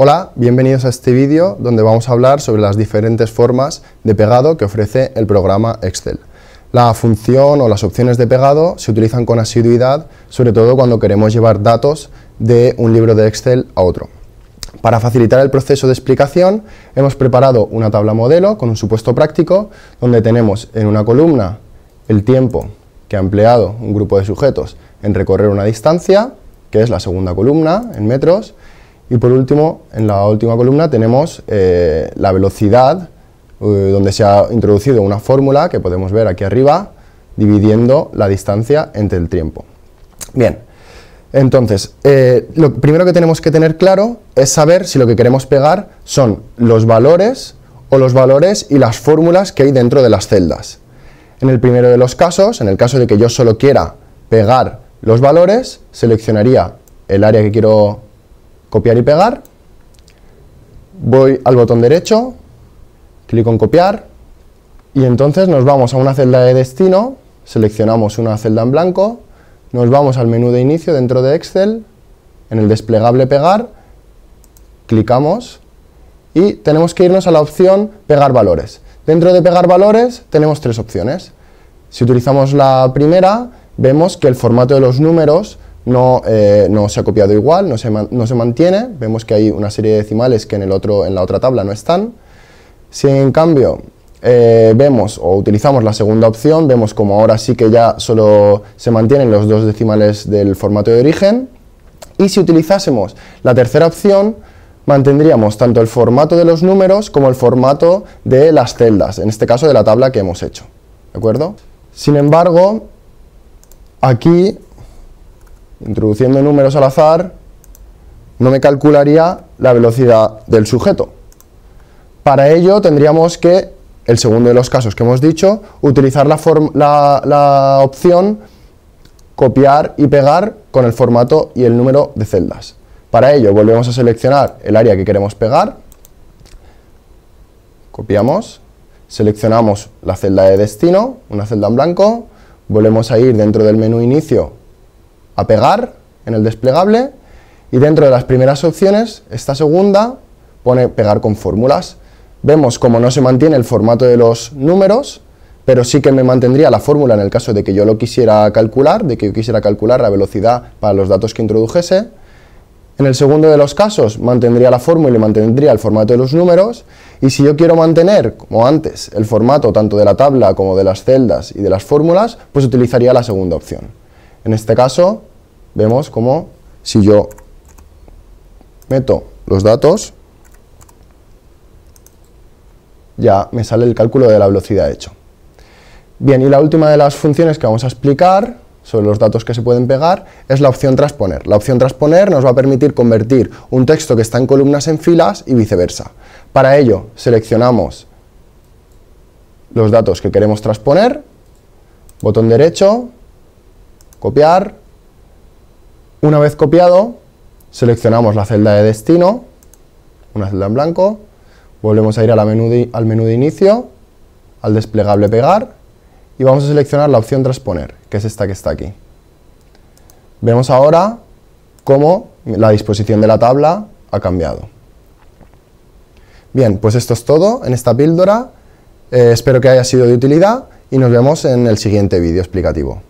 Hola, bienvenidos a este vídeo donde vamos a hablar sobre las diferentes formas de pegado que ofrece el programa Excel. La función o las opciones de pegado se utilizan con asiduidad, sobre todo cuando queremos llevar datos de un libro de Excel a otro. Para facilitar el proceso de explicación, hemos preparado una tabla modelo con un supuesto práctico, donde tenemos en una columna el tiempo que ha empleado un grupo de sujetos en recorrer una distancia, que es la segunda columna en metros, y por último, en la última columna tenemos eh, la velocidad, eh, donde se ha introducido una fórmula que podemos ver aquí arriba, dividiendo la distancia entre el tiempo. Bien, entonces, eh, lo primero que tenemos que tener claro es saber si lo que queremos pegar son los valores o los valores y las fórmulas que hay dentro de las celdas. En el primero de los casos, en el caso de que yo solo quiera pegar los valores, seleccionaría el área que quiero copiar y pegar, voy al botón derecho, clico en copiar y entonces nos vamos a una celda de destino, seleccionamos una celda en blanco, nos vamos al menú de inicio dentro de Excel, en el desplegable pegar, clicamos y tenemos que irnos a la opción pegar valores. Dentro de pegar valores tenemos tres opciones. Si utilizamos la primera, vemos que el formato de los números no, eh, no se ha copiado igual, no se, no se, mantiene, vemos que hay una serie de decimales que en, el otro, en la otra tabla no están. Si en cambio eh, vemos o utilizamos la segunda opción, vemos como ahora sí que ya solo se mantienen los dos decimales del formato de origen. Y si utilizásemos la tercera opción, mantendríamos tanto el formato de los números como el formato de las celdas, en este caso de la tabla que hemos hecho. ¿De acuerdo? Sin embargo, aquí introduciendo números al azar, no me calcularía la velocidad del sujeto. Para ello tendríamos que, el segundo de los casos que hemos dicho, utilizar la, opción copiar y pegar con el formato y el número de celdas. Para ello volvemos a seleccionar el área que queremos pegar, copiamos, seleccionamos la celda de destino, una celda en blanco, volvemos a ir dentro del menú inicio a pegar en el desplegable y dentro de las primeras opciones, esta segunda pone pegar con fórmulas. Vemos como no se mantiene el formato de los números, pero sí que me mantendría la fórmula en el caso de que yo lo quisiera calcular, de que yo quisiera calcular la velocidad para los datos que introdujese. En el segundo de los casos mantendría la fórmula y mantendría el formato de los números y si yo quiero mantener, como antes, el formato tanto de la tabla como de las celdas y de las fórmulas, pues utilizaría la segunda opción. En este caso vemos cómo, si yo meto los datos, ya me sale el cálculo de la velocidad hecho. Bien, y la última de las funciones que vamos a explicar sobre los datos que se pueden pegar es la opción transponer. La opción transponer nos va a permitir convertir un texto que está en columnas en filas y viceversa. Para ello seleccionamos los datos que queremos transponer, botón derecho, copiar, una vez copiado, seleccionamos la celda de destino, una celda en blanco, volvemos a ir al menú de inicio, al desplegable pegar, y vamos a seleccionar la opción transponer, que es esta que está aquí. Vemos ahora cómo la disposición de la tabla ha cambiado. Bien, pues esto es todo en esta píldora. Eh, espero que haya sido de utilidad y nos vemos en el siguiente vídeo explicativo.